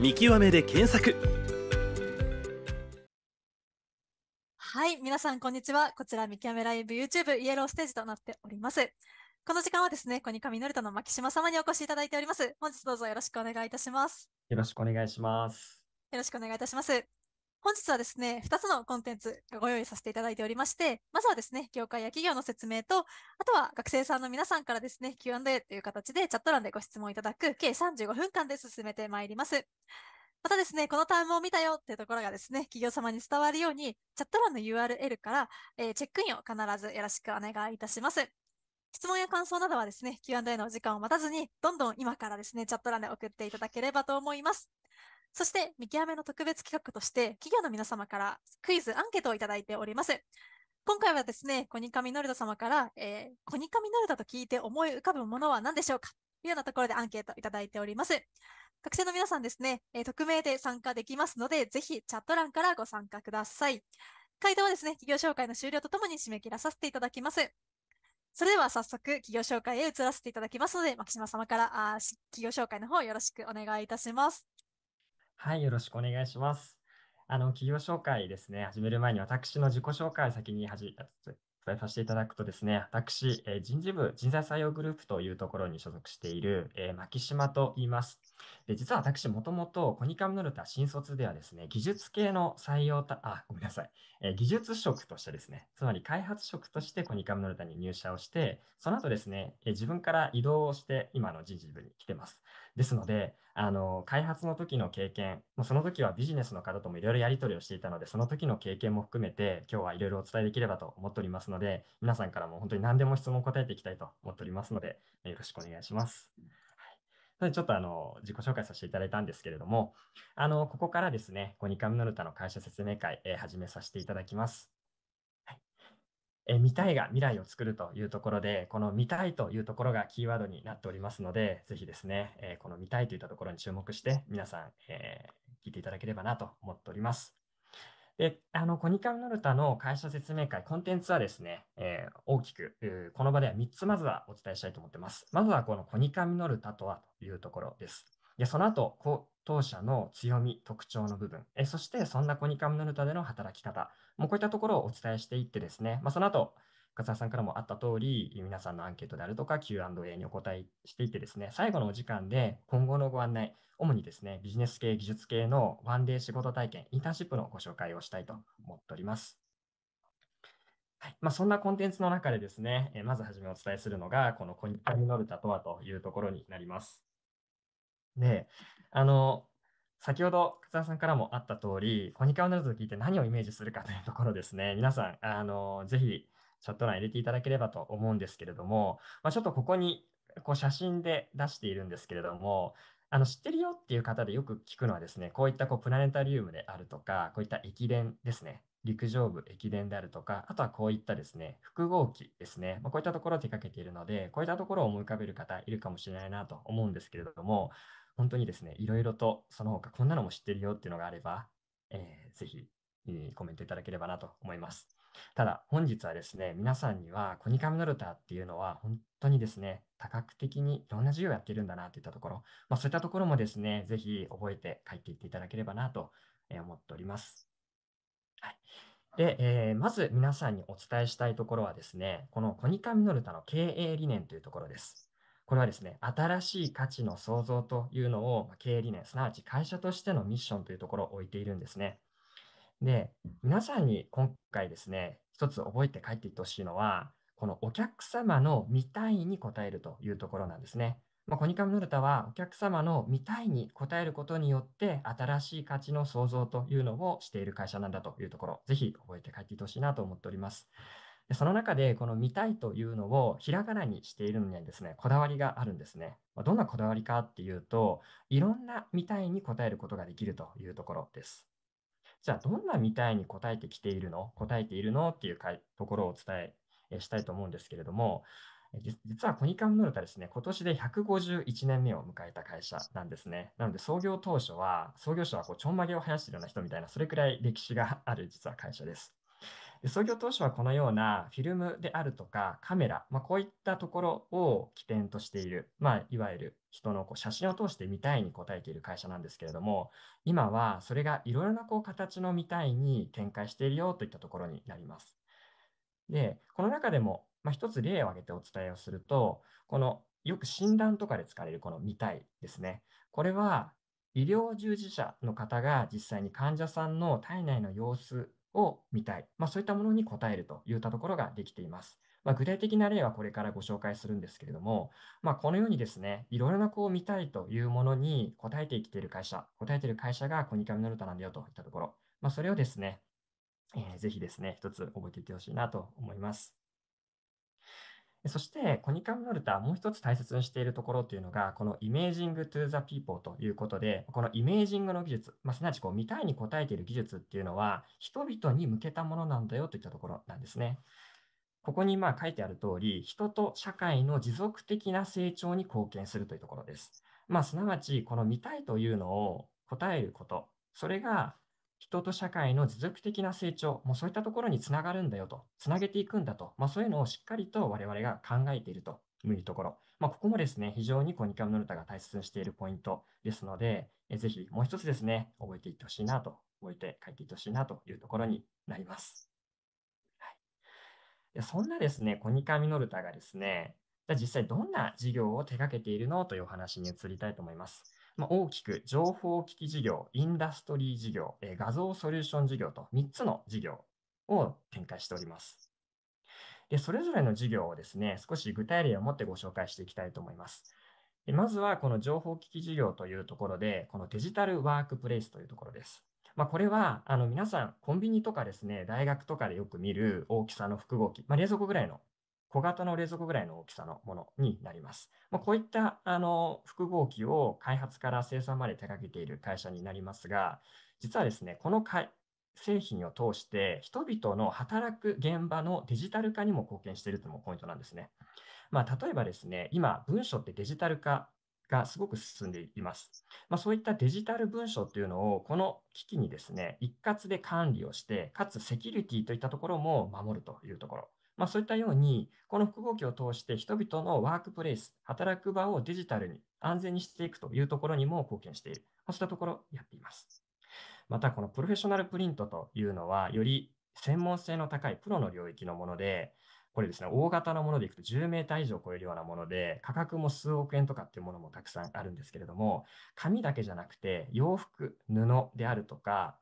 見極めで検索はい皆さんこんにちはこちら見極めライブ YouTube イエローステージとなっておりますこの時間はですねコニカミノルタの牧島様にお越しいただいております本日どうぞよろしくお願いいたしますよろしくお願いしますよろしくお願いいたします本日はですね、2つのコンテンツご用意させていただいておりまして、まずはですね、業界や企業の説明と、あとは学生さんの皆さんからですね、Q&A という形でチャット欄でご質問いただく計35分間で進めてまいります。またですね、このタイムを見たよっていうところがですね、企業様に伝わるように、チャット欄の URL から、えー、チェックインを必ずよろしくお願いいたします。質問や感想などはですね、Q&A のお時間を待たずに、どんどん今からですね、チャット欄で送っていただければと思います。そして、見極めの特別企画として、企業の皆様からクイズ、アンケートをいただいております。今回はですね、コニカミノルダ様から、えー、コニカミノルダと聞いて思い浮かぶものは何でしょうかというようなところでアンケートをいただいております。学生の皆さんですね、えー、匿名で参加できますので、ぜひチャット欄からご参加ください。回答はですね、企業紹介の終了とともに締め切らさせていただきます。それでは早速、企業紹介へ移らせていただきますので、牧島様からあ企業紹介の方よろしくお願いいたします。はい、よろしくお願いします。あの、企業紹介ですね、始める前に私の自己紹介先に始め伝えさせていただくとですね、私、え人事部人材採用グループというところに所属している、えー、牧島と言います。で実は私、もともとコニカムノルタ新卒ではですね、技術系の採用た、あ、ごめんなさい、えー、技術職としてですね、つまり開発職としてコニカムノルタに入社をして、その後ですね、えー、自分から移動をして今の人事部に来てます。ですので、あの開発の時の経験、もうその時はビジネスの方ともいろいろやり取りをしていたので、その時の経験も含めて、今日はいろいろお伝えできればと思っておりますので、皆さんからも本当に何でも質問答えていきたいと思っておりますので、よろしくお願いします。はい、ちょっとあの自己紹介させていただいたんですけれども、あのここからですね、2ニカムノルタの会社説明会、え始めさせていただきます。え見たいが未来を作るというところで、この見たいというところがキーワードになっておりますので、ぜひですね、えこの見たいといったところに注目して、皆さん、えー、聞いていただければなと思っております。で、あの、コニカミノルタの会社説明会、コンテンツはですね、えー、大きく、この場では3つまずはお伝えしたいと思ってます。まずはこのコニカミノルタとはというところです。で、その後、こ当社の強み、特徴の部分、えそしてそんなコニカムノルタでの働き方、もうこういったところをお伝えしていってですね、まあ、その後、勝田さんからもあった通り、皆さんのアンケートであるとか Q&A にお答えしていってですね、最後のお時間で今後のご案内、主にですね、ビジネス系、技術系のワンデー仕事体験、インターンシップのご紹介をしたいと思っております。はいまあ、そんなコンテンツの中でですね、えまずはじめお伝えするのが、このコニカミノルタとはというところになります。で、あの、先ほど勝田さんからもあった通り、コニカをなると聞いて何をイメージするかというところですね、皆さん、あの、ぜひチャット欄入れていただければと思うんですけれども、まあ、ちょっとここにこう写真で出しているんですけれども、あの知ってるよっていう方でよく聞くのはですね、こういったこうプラネタリウムであるとか、こういった駅伝ですね、陸上部、駅伝であるとか、あとはこういったですね、複合機ですね、まあ、こういったところを手掛けているので、こういったところを思い浮かべる方いるかもしれないなと思うんですけれども、本当にですね、いろいろとその他こんなのも知ってるよっていうのがあれば、えー、ぜひ、コメントいただければなと思います。ただ、本日はですね、皆さんにはコニカミノルタっていうのは本当にですね、多角的にいろんな授業をやってるんだなといったところ、まあ、そういったところもですね、ぜひ覚えて帰っていっていただければなと思っております。はい、で、えー、まず皆さんにお伝えしたいところはですね、このコニカミノルタの経営理念というところです。これはですね、新しい価値の創造というのを経営理念、すなわち会社としてのミッションというところを置いているんですね。で、皆さんに今回ですね、一つ覚えて帰っていってほしいのは、このお客様の見たいに応えるというところなんですね。まあ、コニカムノルタはお客様の見たいに応えることによって新しい価値の創造というのをしている会社なんだというところ、ぜひ覚えて帰っていってほしいなと思っております。その中で、この見たいというのをひらがなにしているのにはですね、こだわりがあるんですね。どんなこだわりかっていうと、いろんな見たいに答えることができるというところです。じゃあ、どんな見たいに答えてきているの答えているのっていうところをお伝えしたいと思うんですけれども、実はコニカムノルタですね、今年で151年目を迎えた会社なんですね。なので創業当初は、創業者はこうちょんまげを生やしているような人みたいな、それくらい歴史がある実は会社です。で創業当初はこのようなフィルムであるとかカメラ、まあ、こういったところを起点としている、まあ、いわゆる人のこう写真を通して見たいに応えている会社なんですけれども今はそれがいろいろなこう形の見たいに展開しているよといったところになります。でこの中でも、まあ、一つ例を挙げてお伝えをするとこのよく診断とかで使われるこの見たいですねこれは医療従事者の方が実際に患者さんの体内の様子を見たい、まあ、そういったものに応えるといったところができています。まあ、具体的な例はこれからご紹介するんですけれども、まあ、このようにですね、いろいろなこう見たいというものに応えてきている会社、応えている会社がコニカミノルタなんだよといったところ、まあ、それをですね、えー、ぜひですね、一つ覚えていってほしいなと思います。そして、コニカムノルタ、もう一つ大切にしているところというのが、このイメージングトゥーザピーポーということで、このイメージングの技術、まあ、すなわちこう見たいに応えている技術っていうのは、人々に向けたものなんだよといったところなんですね。ここにまあ書いてある通り、人と社会の持続的な成長に貢献するというところです。まあ、すなわち、この見たいというのを答えること、それが人と社会の持続的な成長、もうそういったところにつながるんだよと、つなげていくんだと、まあ、そういうのをしっかりと我々が考えているというところ、まあ、ここもですね、非常にコニカムノルタが大切にしているポイントですので、えぜひもう一つですね、覚えていってほしいなと、覚えて書いていってほしいなというところになります。はい、そんなですね、コニカミノルタがですね、じゃあ実際どんな事業を手掛けているのというお話に移りたいと思います。まあ、大きく情報機器事業、インダストリー事業、えー、画像ソリューション事業と3つの事業を展開しております。でそれぞれの事業をですね、少し具体例を持ってご紹介していきたいと思います。でまずはこの情報機器事業というところで、このデジタルワークプレイスというところです。まあ、これはあの皆さん、コンビニとかですね、大学とかでよく見る大きさの複合機、まあ、冷蔵庫ぐらいの小型の冷蔵庫ぐらいの大きさのものになります。まあ、こういったあの複合機を開発から生産まで手掛けている会社になりますが、実はですね、この製品を通して人々の働く現場のデジタル化にも貢献しているというのもポイントなんですね。まあ、例えばですね、今、文書ってデジタル化がすごく進んでいます。まあ、そういったデジタル文書っていうのを、この機器にですね、一括で管理をして、かつセキュリティといったところも守るというところ。まあ、そういったように、この複合機を通して人々のワークプレイス、働く場をデジタルに安全にしていくというところにも貢献している、そうしたところをやっています。また、このプロフェッショナルプリントというのは、より専門性の高いプロの領域のもので、これですね、大型のものでいくと10メーター以上超えるようなもので、価格も数億円とかっていうものもたくさんあるんですけれども、紙だけじゃなくて、洋服、布であるとか、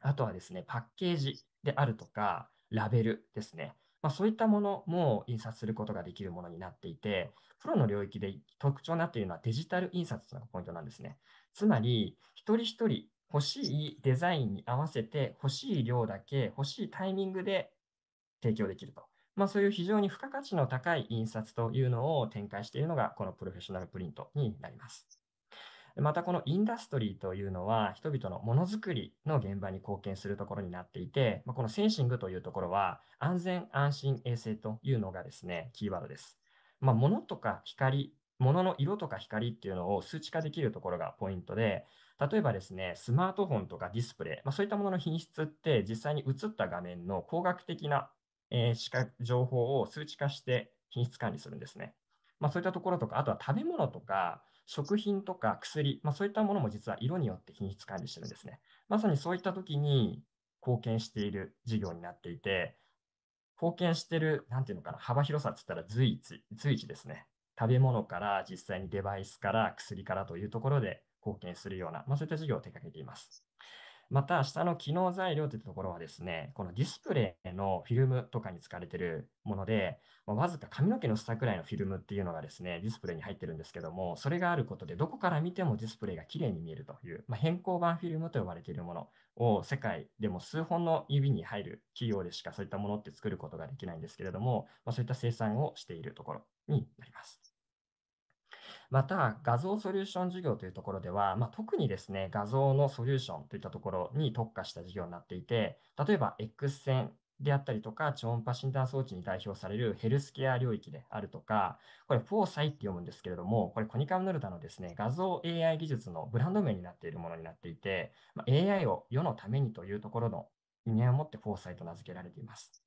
あとはですね、パッケージであるとか、ラベルですね。まあ、そういったものも印刷することができるものになっていて、プロの領域で特徴になっているのはデジタル印刷というのがポイントなんですね。つまり、一人一人欲しいデザインに合わせて、欲しい量だけ、欲しいタイミングで提供できると。まあ、そういう非常に付加価値の高い印刷というのを展開しているのが、このプロフェッショナルプリントになります。またこのインダストリーというのは人々のものづくりの現場に貢献するところになっていて、まこのセンシングというところは安全安心衛生というのがですね、キーワードです。まあ、物とか光、物の色とか光っていうのを数値化できるところがポイントで、例えばですね、スマートフォンとかディスプレイ、まあ、そういったものの品質って実際に映った画面の光学的な、えー、情報を数値化して品質管理するんですね。まあ、そういったところとか、あとは食べ物とか、食品とか薬、まあ、そういったものも実は色によって品質管理してるんですね。まさにそういった時に貢献している事業になっていて、貢献してる、なんていうのかな、幅広さって言ったら随一、随一ですね。食べ物から実際にデバイスから薬からというところで貢献するような、まあ、そういった事業を手掛けています。また、下の機能材料というところはですね、このディスプレイのフィルムとかに使われているもので、まあ、わずか髪の毛の下くらいのフィルムっていうのがですね、ディスプレイに入ってるんですけども、それがあることで、どこから見てもディスプレイが綺麗に見えるという、まあ、変更版フィルムと呼ばれているものを世界でも数本の指に入る企業でしかそういったものって作ることができないんですけれども、まあ、そういった生産をしているところになります。また、画像ソリューション事業というところでは、まあ、特にですね、画像のソリューションといったところに特化した事業になっていて、例えば X 線であったりとか、超音波診断装置に代表されるヘルスケア領域であるとか、これ、フォーサイって読むんですけれども、これ、コニカムノルタのですね、画像 AI 技術のブランド名になっているものになっていて、まあ、AI を世のためにというところの合いを持ってフォーサイと名付けられています。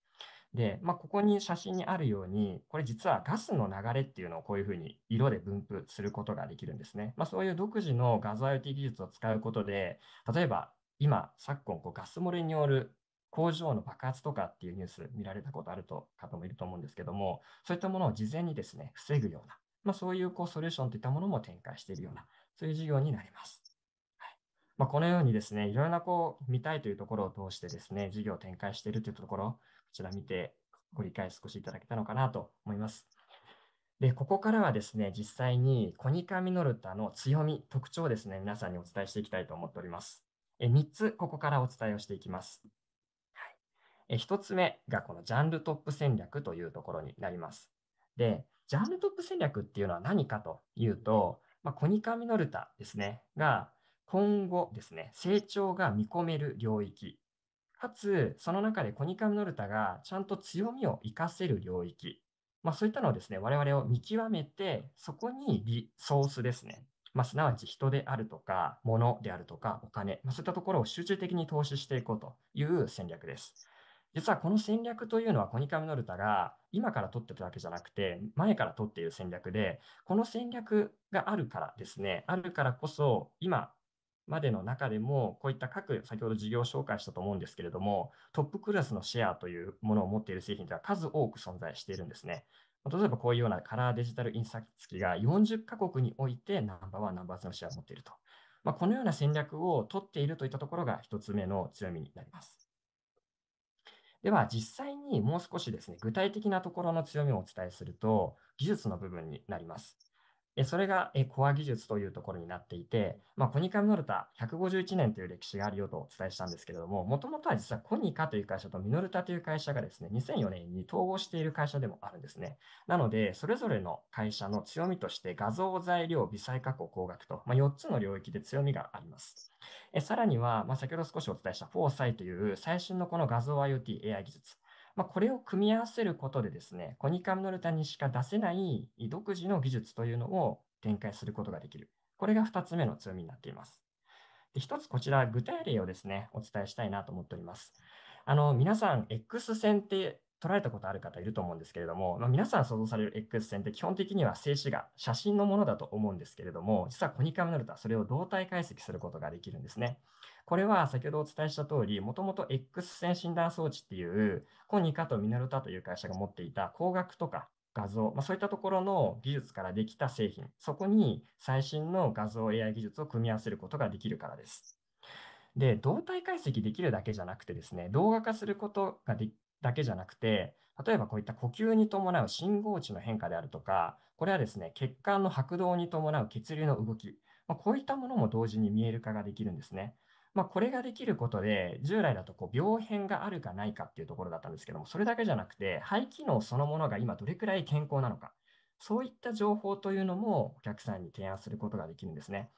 で、まあ、ここに写真にあるように、これ実はガスの流れっていうのをこういうふうに色で分布することができるんですね。まあ、そういう独自の画像 IoT 技術を使うことで、例えば今、昨今、こうガス漏れによる工場の爆発とかっていうニュース見られたことあると方もいると思うんですけども、そういったものを事前にですね、防ぐような、まあ、そういうこうソリューションといったものも展開しているような、そういう事業になります。まあ、このようにですね、いろいろなこう見たいというところを通してですね、事業を展開しているというところ、ちら見てご理解少しいただけたのかなと思います。で、ここからはですね、実際にコニカミノルタの強み、特徴をですね、皆さんにお伝えしていきたいと思っております。え3つ、ここからお伝えをしていきます。はい、え1つ目がこのジャンルトップ戦略というところになります。で、ジャンルトップ戦略っていうのは何かというと、まあ、コニカミノルタですね、が今後ですね、成長が見込める領域かつ、その中でコニカムノルタがちゃんと強みを活かせる領域、まあ、そういったのをですね、我々を見極めて、そこにリソースですね、まあ、すなわち人であるとか、物であるとか、お金、まあ、そういったところを集中的に投資していこうという戦略です。実はこの戦略というのはコニカムノルタが今から取ってたわけじゃなくて前から取っている戦略でこの戦略があるからですねあるからこそ今までの中でも、こういった各、先ほど事業紹介したと思うんですけれども、トップクラスのシェアというものを持っている製品では数多く存在しているんですね。例えばこういうようなカラーデジタル印刷機が40カ国においてナンバーワン、ナンバーツのシェアを持っていると。まあ、このような戦略を取っているといったところが1つ目の強みになります。では実際にもう少しですね、具体的なところの強みをお伝えすると、技術の部分になります。それがコア技術というところになっていて、まあ、コニカミノルタ151年という歴史があるよとお伝えしたんですけれども、もともとは実はコニカという会社とミノルタという会社がですね、2004年に統合している会社でもあるんですね。なので、それぞれの会社の強みとして画像材料、微細加工、工学と、まあ、4つの領域で強みがあります。えさらには、まあ、先ほど少しお伝えしたフォーサイという最新のこの画像 IoT AI 技術。まあ、これを組み合わせることでですね、コニカムノルタにしか出せない独自の技術というのを展開することができる。これが2つ目の強みになっています。で1つこちら具体例をですね、お伝えしたいなと思っております。あの皆さん、X 線って捉えたことある方いると思うんですけれども、まあ、皆さん想像される X 線って基本的には静止画、写真のものだと思うんですけれども、実はコニカミノルタはそれを動体解析することができるんですね。これは先ほどお伝えした通り、もともと X 線診断装置っていう、コニカとミノルタという会社が持っていた光学とか画像、まあ、そういったところの技術からできた製品、そこに最新の画像 AI 技術を組み合わせることができるからです。で、動体解析できるだけじゃなくてですね、動画化することがでだけじゃなくて、例えばこういった呼吸に伴う信号値の変化であるとか、これはですね、血管の拍動に伴う血流の動き、まあ、こういったものも同時に見える化ができるんですね。まあ、これができることで、従来だとこう病変があるかないかっていうところだったんですけども、それだけじゃなくて、肺機能そのものが今どれくらい健康なのか、そういった情報というのもお客さんに提案することができるんですね。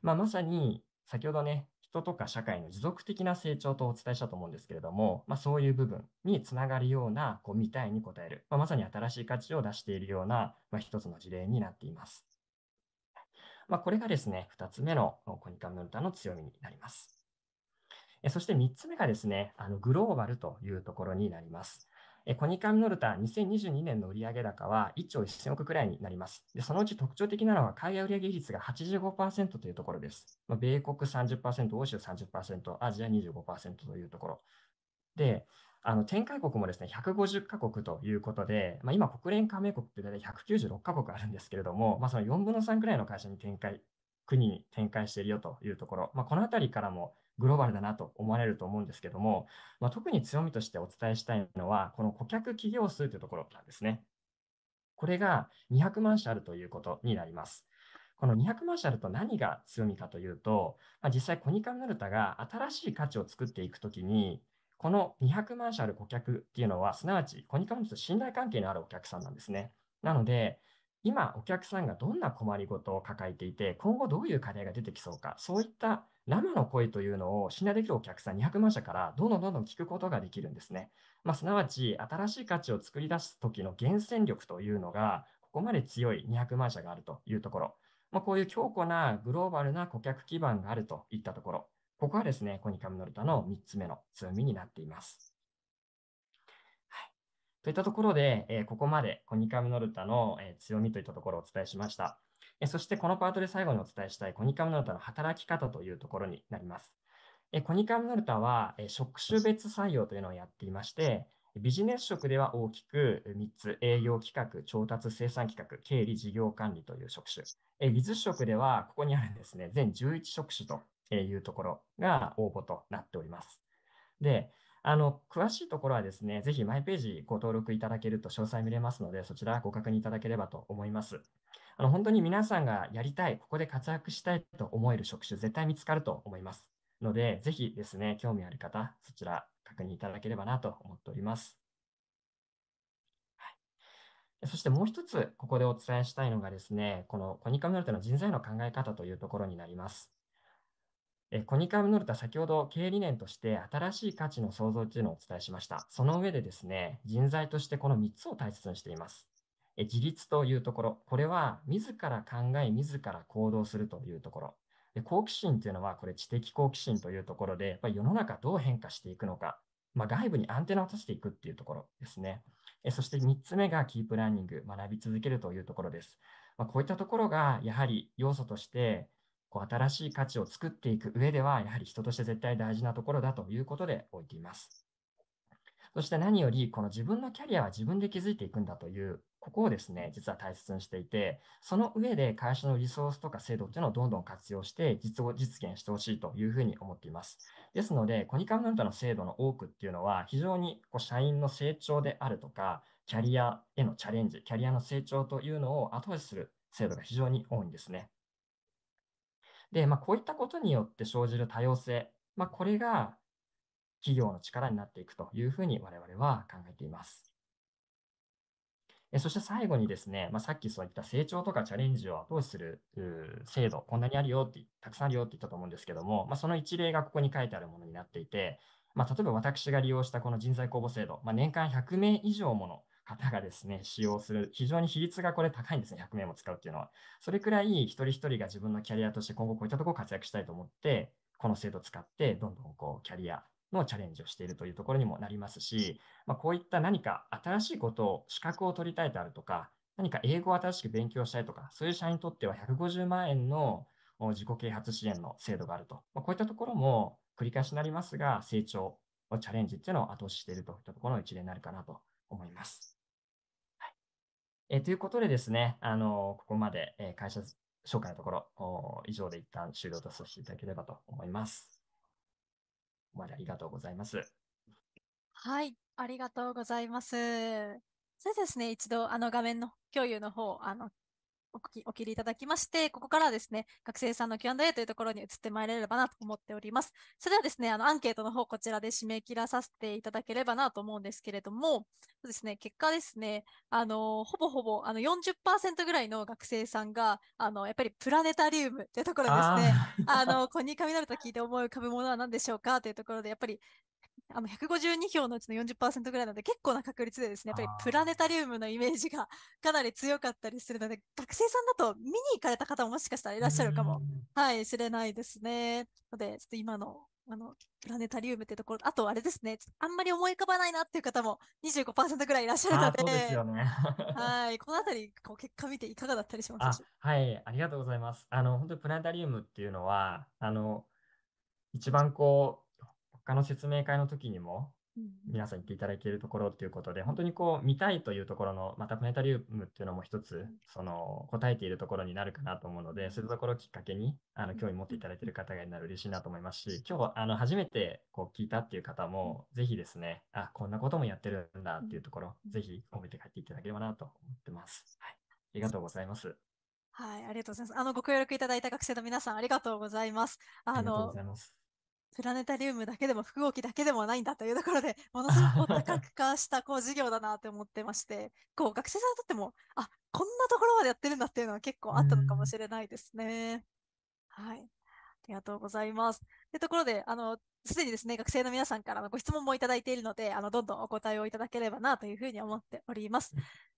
まあ、まさに先ほどね、人とか社会の持続的な成長とお伝えしたと思うんですけれども、まあ、そういう部分につながるようなこう見たいに応える、まあ、まさに新しい価値を出しているような、まあ、一つの事例になっています。まあ、これがですね、2つ目のコニカムルタの強みになります。そして3つ目がですね、あのグローバルというところになります。コニカミノルタ2022年の売上高は1兆1000億くらいになります。で、そのうち特徴的なのは海外売上比率が85%というところです。まあ、米国30%、欧州30%、アジア25%というところ。で、あの展開国もですね150カ国ということで、まあ、今、国連加盟国って大体196カ国あるんですけれども、まあ、その4分の3くらいの会社に展開、国に展開しているよというところ、まあ、このあたりからもグローバルだなと思われると思うんですけども、まあ、特に強みとしてお伝えしたいのは、この顧客企業数というところなんですね。これが200万社あるということになります。この200万社あると何が強みかというと、まあ、実際コニカムナルタが新しい価値を作っていくときに、この200万社ある顧客っていうのは、すなわちコニカムナルタと信頼関係のあるお客さんなんですね。なので、今お客さんがどんな困りごとを抱えていて、今後どういう課題が出てきそうか、そういった生の声というのを信頼できるお客さん200万社からどんどんどんどん聞くことができるんですね。まあ、すなわち、新しい価値を作り出す時の源泉力というのが、ここまで強い200万社があるというところ。まあ、こういう強固なグローバルな顧客基盤があるといったところ。ここはですね、コニカムノルタの3つ目の強みになっています。といったところで、えここまでコニカムノルタの、え強みといったところをお伝えしました。そしてこのパートで最後にお伝えしたいコニカムノルタの働き方というところになります。コニカムノルタは、職種別採用というのをやっていまして、ビジネス職では大きく3つ、営業企画、調達生産企画、経理事業管理という職種。技術職では、ここにあるんですね、全11職種というところが応募となっております。で、あの、詳しいところはですね、ぜひマイページご登録いただけると詳細見れますので、そちらご確認いただければと思います。あの本当に皆さんがやりたい、ここで活躍したいと思える職種、絶対見つかると思います。ので、ぜひですね、興味ある方、そちら確認いただければなと思っております。はい、そしてもう一つ、ここでお伝えしたいのがですね、このコニカムノルタの人材の考え方というところになります。えコニカムノルタ、先ほど経営理念として新しい価値の創造というのをお伝えしました。その上でですね、人材としてこの3つを大切にしています。自立というところ、これは自ら考え、自ら行動するというところ。で好奇心というのは、これ知的好奇心というところで、やっぱり世の中どう変化していくのか、まあ、外部にアンテナを立していくっていうところですね。えそして3つ目がキープラーニング、学び続けるというところです。まあ、こういったところが、やはり要素として、こう新しい価値を作っていく上では、やはり人として絶対大事なところだということで置いています。そして何より、この自分のキャリアは自分で築いていくんだというここをですね、実は大切にしていて、その上で会社のリソースとか制度っていうのをどんどん活用して実を実現してほしいというふうに思っています。ですので、コニカムントの制度の多くっていうのは、非常にこう社員の成長であるとか、キャリアへのチャレンジ、キャリアの成長というのを後押しする制度が非常に多いんですね。で、まあ、こういったことによって生じる多様性、まあ、これが企業の力になっていくというふうに我々は考えています。そして最後にですね、まあ、さっきそういった成長とかチャレンジを後押しする制度、こんなにあるよって、たくさんあるよって言ったと思うんですけども、まあ、その一例がここに書いてあるものになっていて、まあ、例えば私が利用したこの人材公募制度、まあ、年間100名以上もの方がですね、使用する、非常に比率がこれ高いんですね、100名も使うっていうのは。それくらい一人一人が自分のキャリアとして今後こういったところを活躍したいと思って、この制度を使って、どんどんこうキャリアのチャレンジをしているというところにもなりますし、まあ、こういった何か新しいことを、資格を取りたいであるとか、何か英語を新しく勉強したいとか、そういう社員にとっては150万円の自己啓発支援の制度があると。まあ、こういったところも繰り返しになりますが、成長、チャレンジっていうのを後押ししているといったところの一例になるかなと思います。はい、えということでですね、あのここまで、え会社紹介のところ、以上で一旦終了とさせていただければと思います。までありがとうございます。はい、ありがとうございます。それですね、一度あの画面の共有の方、あのお聞きお切りいただきまして、ここからはですね、学生さんの Q&A というところに移ってまいれればなと思っております。それではですね、あの、アンケートの方、こちらで締め切らさせていただければなと思うんですけれども、そうですね、結果ですね、あの、ほぼほぼ、あの40、ぐらいの学生さんが、あの、やっぱりプラネタリウムというところですね、あの、ここに雷と聞いて思い浮かぶものは何でしょうかというところで、やっぱりあの152票のうちの40%ぐらいなので結構な確率でですね、やっぱりプラネタリウムのイメージが かなり強かったりするので、学生さんだと見に行かれた方ももしかしたらいらっしゃるかも、はい、しれないですね。ので、ちょっと今のあの、プラネタリウムってところ、あとあれですね、あんまり思い浮かばないなっていう方も25%ぐらいいらっしゃるので、ですよね はい、このあたり、こう結果見ていかがだったりしますはい、ありがとうございます。あの、本当にプラネタリウムっていうのは、あの、一番こう、他の説明会の時にも皆さん言っていただけるところっていうことで、本当にこう見たいというところの、またプネタリウムっていうのも一つ、その答えているところになるかなと思うので、そういうところをきっかけに、あの、興味持っていただいている方がいるなら嬉しいなと思いますし、今日、あの、初めてこう聞いたっていう方も、ぜひですね、あ、こんなこともやってるんだっていうところ、ぜひ覚えて帰っていただければなと思ってます。はい。ありがとうございます。はい、ありがとうございます。あの、ご協力いただいた学生の皆さん、ありがとうございます。あの、ありがとうございます。プラネタリウムだけでも複合機だけでもないんだというところで、ものすごく高く化したこう事業だなと思ってまして、こう学生さんにとっても、あこんなところまでやってるんだっていうのは結構あったのかもしれないですね。はい。ありがとうございます。というところで、あの、すでにですね、学生の皆さんからのご質問もいただいているので、あの、どんどんお答えをいただければなというふうに思っております。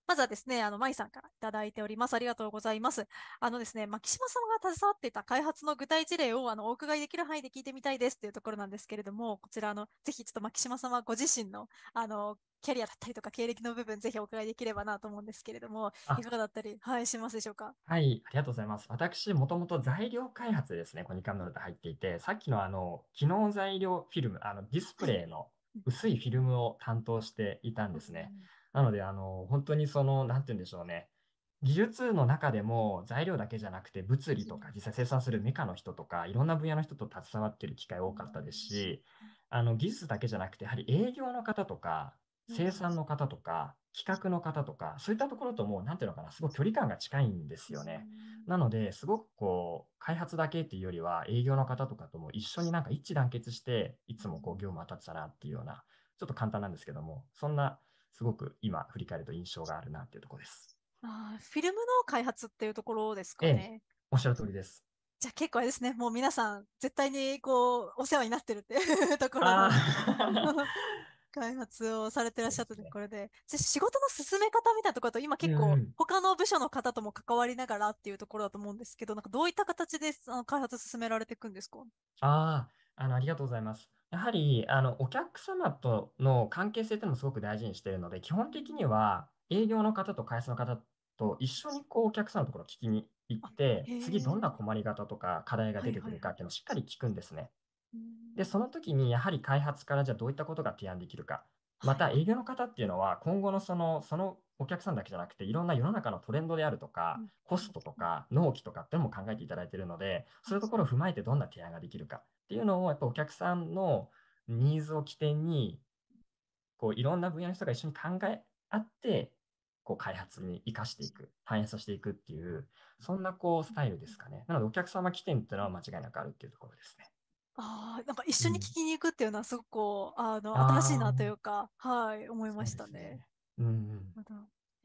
まずはですね、あの、舞さんからいただいております。ありがとうございます。あのですね、牧島んが携わっていた開発の具体事例を、あの、お伺いできる範囲で聞いてみたいですっていうところなんですけれども、こちら、あの、ぜひちょっと牧島様ご自身の、あの、キャリアだったりとか経歴の部分、ぜひお伺いできればなと思うんですけれども、いかがだったり、はい、しますでしょうか。はい、ありがとうございます。私、もともと材料開発ですね、コニカムノルタ入っていて、さっきのあの、機能材料フィルム、あの、ディスプレイの薄いフィルムを担当していたんですね。なので、あの、本当にその、なんて言うんでしょうね。技術の中でも材料だけじゃなくて物理とか実際生産するメカの人とかいろんな分野の人と携わってる機会多かったですしあの技術だけじゃなくてやはり営業の方とか生産の方とか企画の方とかそういったところともなんていうのかなすごい距離感が近いんですよねなのですごくこう開発だけっていうよりは営業の方とかとも一緒になんか一致団結していつもこう業務当たってたなっていうようなちょっと簡単なんですけどもそんなすごく今振り返ると印象があるなっていうところです。あフィルムの開発っていうところですかね。ええ、おっしゃる通りです。じゃあ結構あれですね、もう皆さん絶対にこうお世話になってるっていう ところ 開発をされてらっしゃったところで、でね、じゃ仕事の進め方みたいなところと今結構他の部署の方とも関わりながらっていうところだと思うんですけど、なんかどういった形であの開発進められていくんですかああ、あのありがとうございます。やはり、あの、お客様との関係性っていうのもすごく大事にしているので、基本的には営業の方と会社の方と一緒にこうお客さんのところを聞きに行って、次どんな困り方とか課題が出てくるかっていうのをしっかり聞くんですね。で、その時にやはり開発からじゃあどういったことが提案できるか、また営業の方っていうのは今後のその、そのお客さんだけじゃなくて、いろんな世の中のトレンドであるとか、コストとか、納期とかっていうのも考えていただいているので、そういうところを踏まえてどんな提案ができるかっていうのを、やっぱお客さんのニーズを起点に、こういろんな分野の人が一緒に考え合って、こう開発に生かしていく、反映させていくっていう、そんなこうスタイルですかね。なので、お客様起点っていうのは間違いなくあるっていうところですね。あなんか一緒に聞きに行くっていうのはすごくこう、うん、あの新しいなというかはい思いましたね。うんうん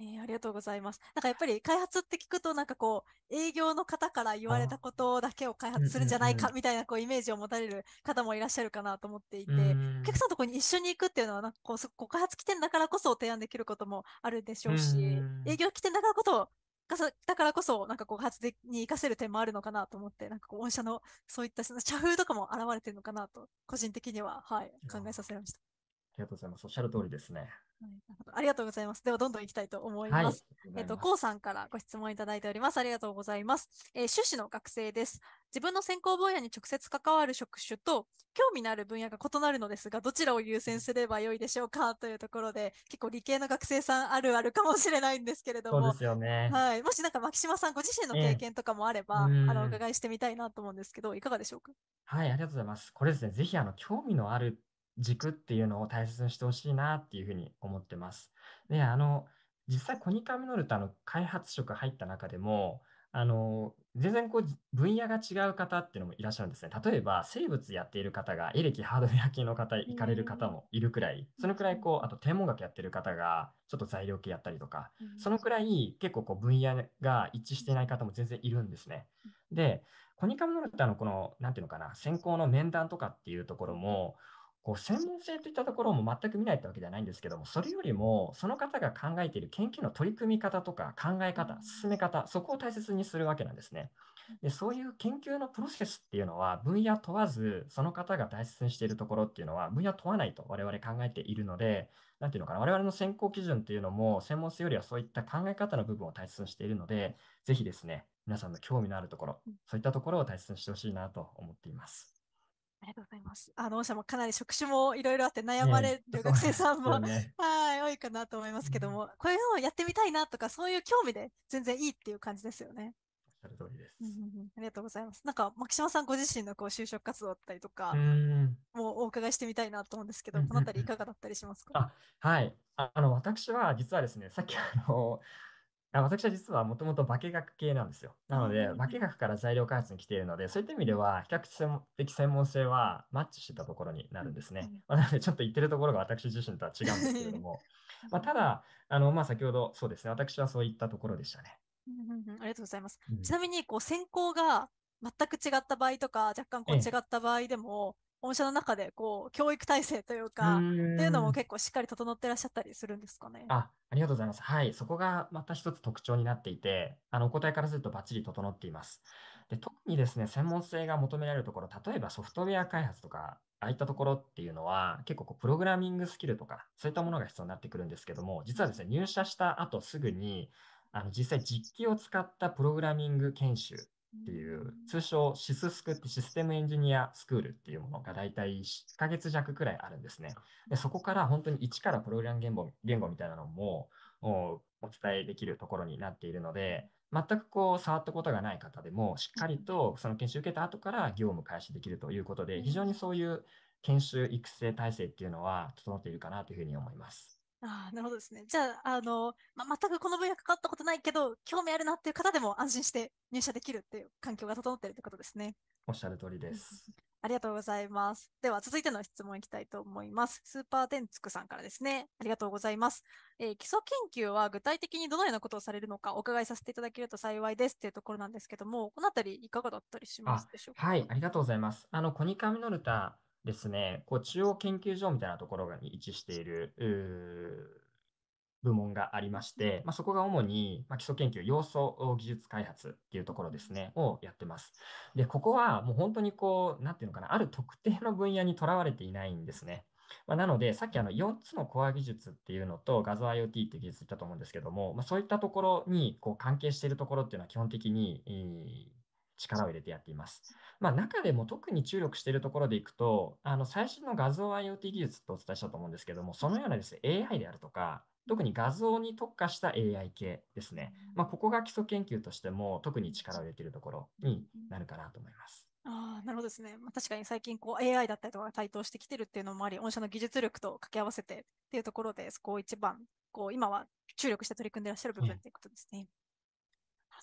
えー、ありがとうございます。なんかやっぱり開発って聞くと、なんかこう、営業の方から言われたことだけを開発するんじゃないかみたいなこうイメージを持たれる方もいらっしゃるかなと思っていて、お客さんとこに一緒に行くっていうのは、なんかこう、すこ開発起点だからこそ提案できることもあるでしょうし、営業起点だからこそ、だからこそ、なんかこう、開発に活かせる点もあるのかなと思って、なんかこう、御社のそういった社風とかも現れてるのかなと、個人的には、はい、考えさせられました。ありがとうございます。おっしゃる通りですね。はい、ありがとうございます。では、どんどん行きたいと思います。はい、えっ、と、こうさんからご質問いただいております。ありがとうございます。えー、修士の学生です。自分の専攻分野に直接関わる職種と、興味のある分野が異なるのですが、どちらを優先すればよいでしょうかというところで、結構理系の学生さんあるあるかもしれないんですけれども、そうですよね。はい。もしなんか、牧島さんご自身の経験とかもあれば、えー、あの、お伺いしてみたいなと思うんですけど、いかがでしょうかはい、ありがとうございます。これですね、ぜひ、あの、興味のある軸っていうのを大切にしてほしいなっていうふうに思ってます。で、あの、実際コニカミノルタの開発職入った中でも、あの、全然こう分野が違う方っていうのもいらっしゃるんですね。例えば生物やっている方がエレキハードウェア系の方行かれる方もいるくらい、そのくらいこう、あと天文学やってる方がちょっと材料系やったりとか、そのくらい結構こう分野が一致していない方も全然いるんですね。で、コニカムノルタのこの、なんていうのかな、先行の面談とかっていうところも、こう専門性といったところも全く見ないってわけじゃないんですけども、それよりも、その方が考えている研究の取り組み方とか考え方、進め方、そこを大切にするわけなんですね。でそういう研究のプロセスっていうのは、分野問わず、その方が大切にしているところっていうのは、分野問わないと我々考えているので、なんていうのかな、我々の選考基準っていうのも、専門性よりはそういった考え方の部分を大切にしているので、ぜひですね、皆さんの興味のあるところ、そういったところを大切にしてほしいなと思っています。ありがとうございます。あの、御社もかなり職種もいろいろあって悩まれる学生さんも、ね、はい、多いかなと思いますけども、うん、こういうのをやってみたいなとか、そういう興味で全然いいっていう感じですよね。おっしゃる通りです、うん。ありがとうございます。なんか、牧島さんご自身のこう就職活動だったりとか、もうお伺いしてみたいなと思うんですけど、このあたりいかがだったりしますか、うはい。あの、私は実はですね、さっきあの、あ私は実はもともと化学系なんですよ。なので、化学から材料開発に来ているので、そういった意味では、比較的専門性はマッチしてたところになるんですね。まあ、なので、ちょっと言ってるところが私自身とは違うんですけれども、まあ、ただ、あのまあ、先ほど、そうですね、私はそういったところでしたね。ありがとうございます。うん、ちなみにこう、専攻が全く違った場合とか、若干こう違った場合でも、御社の中でこう教育体制というかっていうのも結構しっかり整ってらっしゃったりするんですかね。あありがとうございます。はい。そこがまた一つ特徴になっていて、あの、お答えからするとバッチリ整っています。で、特にですね、専門性が求められるところ、例えばソフトウェア開発とか、ああいったところっていうのは、結構こうプログラミングスキルとか、そういったものが必要になってくるんですけども、実はですね、入社した後すぐに、あの実際実機を使ったプログラミング研修っていう、通称シススクってシステムエンジニアスクールっていうものが大体1ヶ月弱くらいあるんですね。でそこから本当に一からプログラム言語言語みたいなのもお伝えできるところになっているので、全くこう触ったことがない方でも、しっかりとその研修受けた後から業務開始できるということで、非常にそういう研修育成体制っていうのは整っているかなというふうに思います。ああ、なるほどですね。じゃあ、あの、ま、全くこの分野関わったことないけど、興味あるなっていう方でも安心して入社できるっていう環境が整ってるってことですね。おっしゃる通りです。ありがとうございます。では、続いての質問いきたいと思います。スーパーデンツクさんからですね。ありがとうございます、えー、基礎研究は具体的にどのようなことをされるのかお伺いさせていただけると幸いですっていうところなんですけども、このあたりいかがだったりしますでしょうかはい、ありがとうございます。あの、コニカミノルタですね、こう中央研究所みたいなところに位置している部門がありまして、まあ、そこが主に、まあ、基礎研究、要素技術開発っていうところですね、をやってます。で、ここはもう本当にこう、なんていうのかな、ある特定の分野にとらわれていないんですね。まあ、なので、さっきあの4つのコア技術っていうのと画像 IoT っていう技術だと思うんですけども、まあ、そういったところにこう関係しているところっていうのは基本的に、力を入れてやっています。まあ、中でも特に注力しているところでいくと、あの最新の画像 IoT 技術とお伝えしたと思うんですけども、そのようなです、ね、AI であるとか、特に画像に特化した AI 系ですね、まあ、ここが基礎研究としても特に力を入れているところになるかなと思います。あなるほどですね。まあ、確かに最近こう AI だったりとか台頭してきてるっていうのもあり、御社の技術力と掛け合わせてっていうところで、そこを一番こう今は注力して取り組んでいらっしゃる部分ということですね。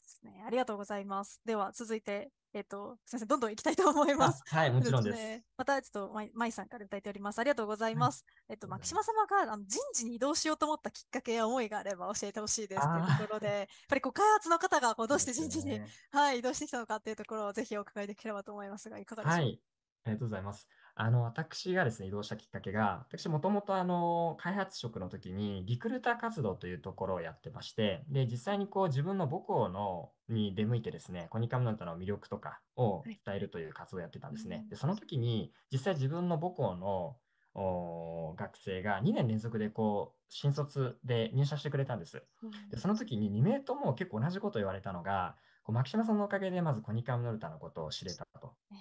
ですね。ありがとうございます。では、続いて、えっ、ー、と、先生、どんどんいきたいと思います。はい、もちろんです。ですね、また、ちょっと、まいさんからいただいております。ありがとうございます。はい、えっ、と、牧島様があの人事に移動しようと思ったきっかけや思いがあれば教えてほしいですというところで、やっぱりこう開発の方がこうどうして人事に、ね、はい、移動してきたのかっていうところをぜひお伺いできればと思いますが、いかがでしょうか。はい、ありがとうございます。あの、私がですね、移動したきっかけが、私もともとあの、開発職の時に、リクルーター活動というところをやってまして、で、実際にこう、自分の母校の、に出向いてですね、コニカムナンタの魅力とかを伝えるという活動をやってたんですね。はい、で、その時に、実際自分の母校の、学生が2年連続でこう、新卒で入社してくれたんです。でその時に2名とも結構同じこと言われたのが、こう牧島さんのおかげでまずコニカムノルタのことを知れた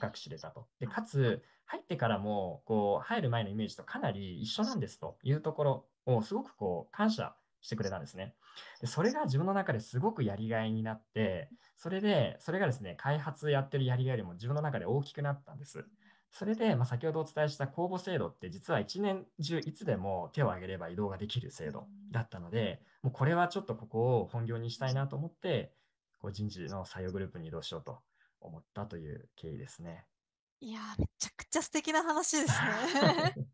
深く知れたと。で、かつ、入ってからも、こう、入る前のイメージとかなり一緒なんですというところを、すごくこう、感謝してくれたんですね。で、それが自分の中ですごくやりがいになって、それで、それがですね、開発やってるやりがいよりも自分の中で大きくなったんです。それで、まあ、先ほどお伝えした公募制度って実は1年中いつでも手を挙げれば移動ができる制度だったので、もうこれはちょっとここを本業にしたいなと思って、こう人事の採用グループに移動しようと思ったという経緯ですね。いやめちゃくちゃ素敵な話ですね。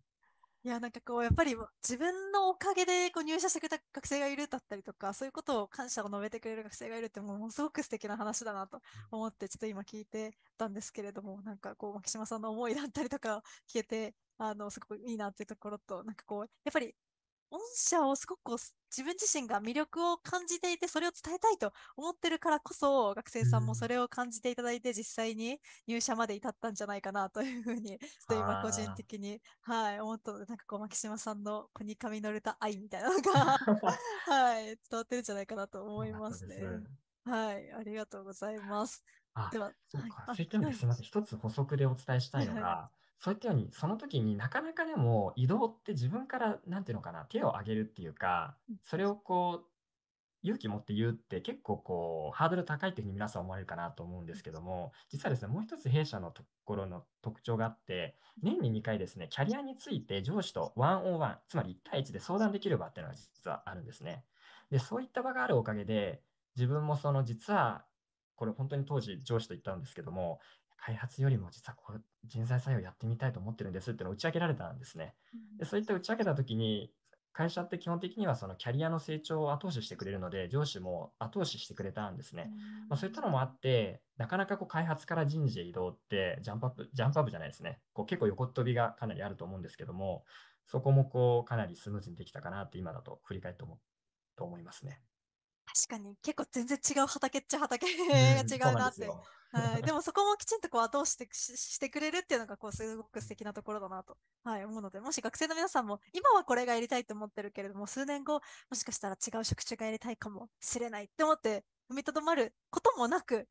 いやなんかこうやっぱり自分のおかげでこう入社してくれた学生がいるだったりとかそういうことを感謝を述べてくれる学生がいるってものすごく素敵な話だなと思ってちょっと今聞いてたんですけれどもなんかこう牧島さんの思いだったりとか聞けてあのすごくいいなっていうところとなんかこうやっぱり御社をすごくこう自分自身が魅力を感じていて、それを伝えたいと思ってるからこそ、学生さんもそれを感じていただいて、実際に入社まで至ったんじゃないかなというふうに、ちょっと今個人的に、はい、思ったので、なんかこう、牧島さんのコニカミノルタ愛みたいなのが はい、伝わってるんじゃないかなと思いますね。はい、ありがとうございます。では、そうか、はい、それともすみません、一つ補足でお伝えしたいのが、はいはいそういったように、その時になかなかでも移動って自分から、なんていうのかな、手を挙げるっていうか、それをこう、勇気持って言うって結構こう、ハードル高いっていうふうに皆さん思われるかなと思うんですけども、実はですね、もう一つ弊社のところの特徴があって、年に2回ですね、キャリアについて上司と101、つまり1対1で相談できる場っていうのが実はあるんですね。で、そういった場があるおかげで、自分もその実はこれ本当に当時上司と言ったんですけども、開発よりも実はこう人材採用やってみたいと思ってるんですっていうのを打ち明けられたんですね。でそういった打ち明けた時に会社って基本的にはそのキャリアの成長を後押ししてくれるので上司も後押ししてくれたんですね。まあ、そういったのもあってなかなかこう開発から人事へ移動ってジャンプアップジャンプアップじゃないですねこう結構横っ飛びがかなりあると思うんですけどもそこもこうかなりスムーズにできたかなって今だと振り返って思と思いますね。確かに結構全然違う畑っちゃ畑が違うなって、うん、はい、でもそこもきちんとこう後押ししてくれるっていうのがこうすごく素敵なところだなと、はい、思うのでもし学生の皆さんも今はこれがやりたいと思ってるけれども数年後もしかしたら違う職種がやりたいかもしれないって思って踏みとどまることもなく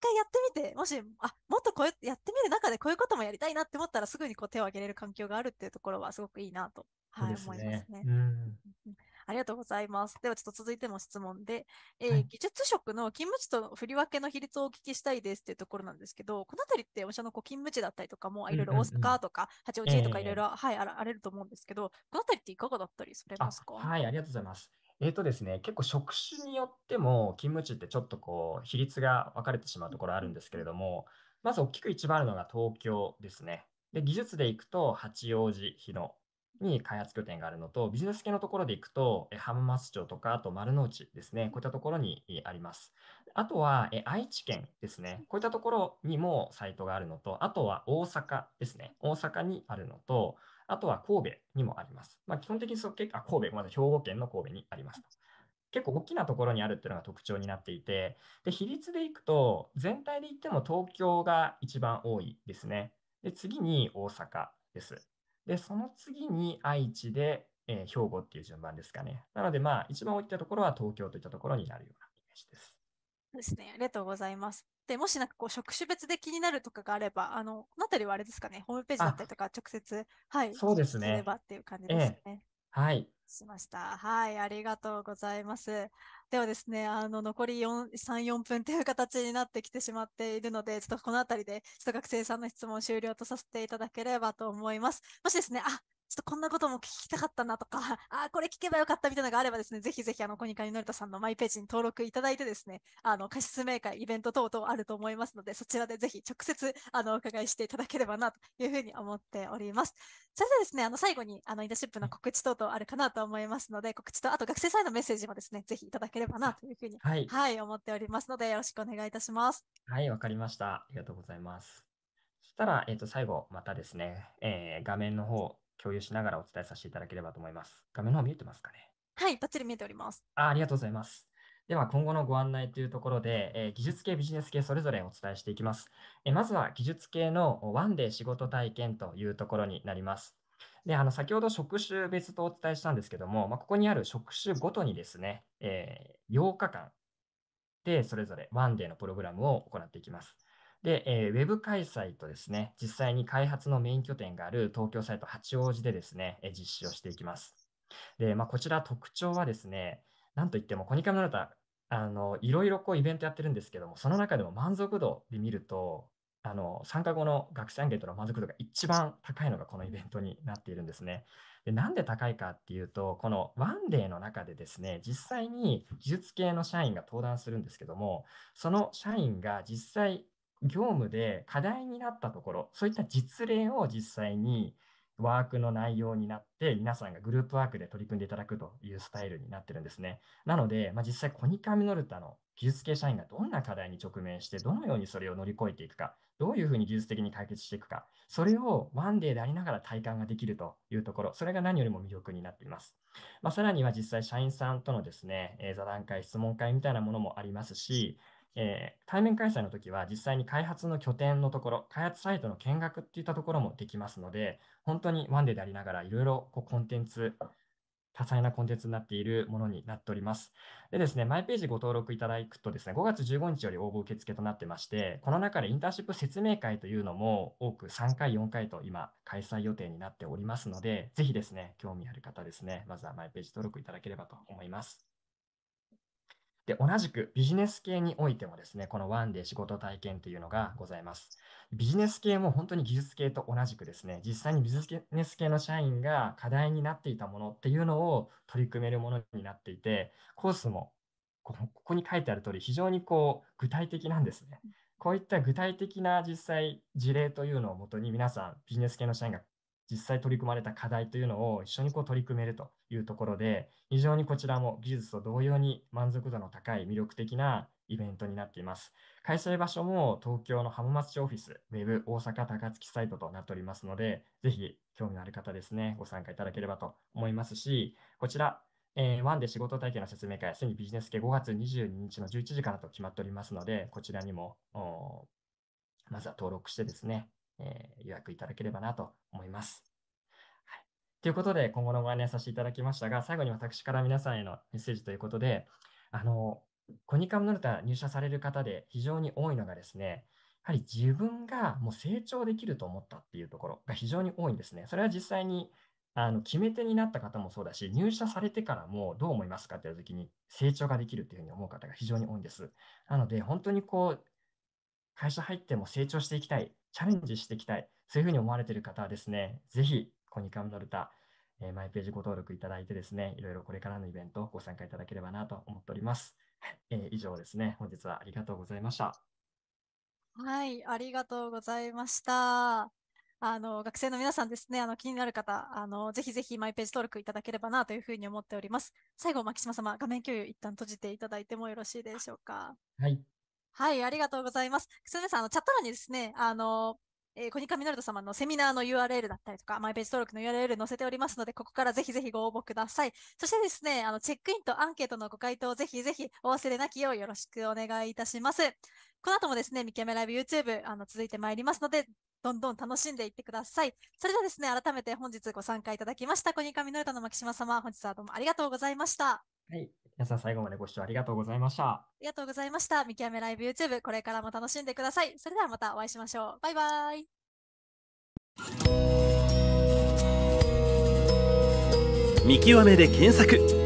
一回やってみて、もし、あ、もっとこうやってやってみる中でこういうこともやりたいなって思ったら、すぐにこう手を挙げれる環境があるっていうところはすごくいいなと、はい、ね、思いますね。うん、ありがとうございます。ではちょっと続いても質問で、えーはい、技術職の勤務地と振り分けの比率をお聞きしたいですっていうところなんですけど、この辺りってお社のこう勤務地だったりとかも、いろいろ大阪とか八王子とかいろいろ、はい、あられると思うんですけど、この辺りっていかがだったりされますかはい、ありがとうございます。えーとですね、結構職種によっても勤務地ってちょっとこう比率が分かれてしまうところあるんですけれども、まず大きく一番あるのが東京ですね。で技術でいくと八王子、日野、に開発拠点があるのと、ビジネス系のところでいくと、浜松町とか、あと丸の内ですね、こういったところにあります。あとは愛知県ですね、こういったところにもサイトがあるのと、あとは大阪ですね、大阪にあるのと、あとは神戸にもあります。まあ、基本的にそ結あ神戸、まず兵庫県の神戸にあります。結構大きなところにあるっていうのが特徴になっていて、で比率でいくと、全体でいっても東京が一番多いですね。で次に大阪です。で、その次に愛知で、えー、兵庫っていう順番ですかね。なので、まあ、一番大きなところは東京といったところになるようなイメージです。ですね。ありがとうございます。で、もしなんかこう、職種別で気になるとかがあれば、あの、このあたりはあれですかね、ホームページだったりとか、直接、はい、そうですね。ればっていう感じですね。えはい。しました。はい、ありがとうございます。ではですね、あの、残り4、3、4分という形になってきてしまっているので、ちょっとこのあたりで、ちょっと学生さんの質問を終了とさせていただければと思います。もしですね、あ、ちょっとこんなことも聞きたかったなとか、あ、これ聞けばよかったみたいなのがあればですね、ぜひぜひ、あの、コニカミノルタさんのマイページに登録いただいてですね、あの、貸し説明会、イベント等々あると思いますので、そちらでぜひ直接、あの、お伺いしていただければな、というふうに思っております。それではですね、あの、最後に、あの、インターシップの告知等々あるかなと思いますので、告知と、あと学生さんへのメッセージもですね、ぜひいただければな、というふうに、はい、はい、思っておりますので、よろしくお願いいたします。はい、わかりました。ありがとうございます。そしたら、えっ、ー、と、最後、またですね、えー、画面の方、共有しながらお伝えさせていただければと思います。画面の方見えてますかねはい、バッチリ見えておりますあ。ありがとうございます。では今後のご案内というところで、えー、技術系、ビジネス系それぞれお伝えしていきます。えー、まずは技術系のワンデー仕事体験というところになります。であの先ほど職種別とお伝えしたんですけども、まあ、ここにある職種ごとにですね、えー、8日間でそれぞれワンデーのプログラムを行っていきます。で、えー、ウェブ開催とですね、実際に開発のメイン拠点がある東京サイト八王子でですね、え実施をしていきます。で、まあ、こちら特徴はですね、なんといっても、コニカムルタ、あの、いろいろこうイベントやってるんですけども、その中でも満足度で見ると、あの、参加後の学生アンケートの満足度が一番高いのがこのイベントになっているんですね。で、なんで高いかっていうと、このワンデーの中でですね、実際に技術系の社員が登壇するんですけども、その社員が実際業務で課題になったところ、そういった実例を実際にワークの内容になって、皆さんがグループワークで取り組んでいただくというスタイルになってるんですね。なので、まあ、実際、コニカミノルタの技術系社員がどんな課題に直面して、どのようにそれを乗り越えていくか、どういうふうに技術的に解決していくか、それをワンデーでありながら体感ができるというところ、それが何よりも魅力になっています。まあ、さらには実際、社員さんとのですね、座談会、質問会みたいなものもありますし、えー、対面開催の時は実際に開発の拠点のところ、開発サイトの見学っていったところもできますので、本当にワンデーでありながらいろいろこうコンテンツ、多彩なコンテンツになっているものになっております。でですね、マイページご登録いただくとですね、5月15日より応募受付となってまして、この中でインターシップ説明会というのも多く3回、4回と今開催予定になっておりますので、ぜひですね、興味ある方ですね、まずはマイページ登録いただければと思います。で、同じくビジネス系においてもですね、このワンで仕事体験というのがございます。ビジネス系も本当に技術系と同じくですね、実際にビジネス系の社員が課題になっていたものっていうのを取り組めるものになっていて、コースもここに書いてある通り、非常にこう具体的なんですね。こういった具体的な実際事例というのをもとに皆さんビジネス系の社員が実際取り組まれた課題というのを一緒にこう取り組めるというところで、非常にこちらも技術と同様に満足度の高い魅力的なイベントになっています。開催場所も東京の浜松町オフィス、ウェブ大阪高槻サイトとなっておりますので、ぜひ興味のある方ですね、ご参加いただければと思いますし、こちら、えー、ワンで仕事体験の説明会、すでにビジネス系5月22日の11時からと決まっておりますので、こちらにも、まずは登録してですね、えー、予約いただければなと思います。はい、ということで、今後のご案内させていただきましたが、最後に私から皆さんへのメッセージということで、あのコニカムノルタ入社される方で非常に多いのがですね、やはり自分がもう成長できると思ったっていうところが非常に多いんですね。それは実際にあの決め手になった方もそうだし、入社されてからもどう思いますかっていう時に成長ができるっていうふうに思う方が非常に多いんです。なので、本当にこう、会社入っても成長していきたい、チャレンジしていきたい、そういうふうに思われている方はですね、ぜひ、コニカムのルタ、えー、マイページご登録いただいてですね、いろいろこれからのイベントご参加いただければなと思っております。えー、以上ですね、本日はありがとうございました。はい、ありがとうございました。あの学生の皆さんですね、あの気になる方、あのぜひぜひマイページ登録いただければなというふうに思っております。最後、牧島様、画面共有一旦閉じていただいてもよろしいでしょうか。はい。はい、ありがとうございます。すずめさん、あのチャット欄にですね、あの、えー、コニカミノルト様のセミナーの URL だったりとか、マイページ登録の URL 載せておりますので、ここからぜひぜひご応募ください。そしてですね、あの、チェックインとアンケートのご回答ぜひぜひお忘れなきようよろしくお願いいたします。この後もですね、見極めライブ YouTube、あの、続いてまいりますので、どんどん楽しんでいってください。それではですね、改めて本日ご参加いただきました、コニカミノルトの牧島様、本日はどうもありがとうございました。はい。皆さん最後までご視聴ありがとうございました。ありがとうございました。見極めライブ YouTube、これからも楽しんでください。それではまたお会いしましょう。バイバイ。見極めで検索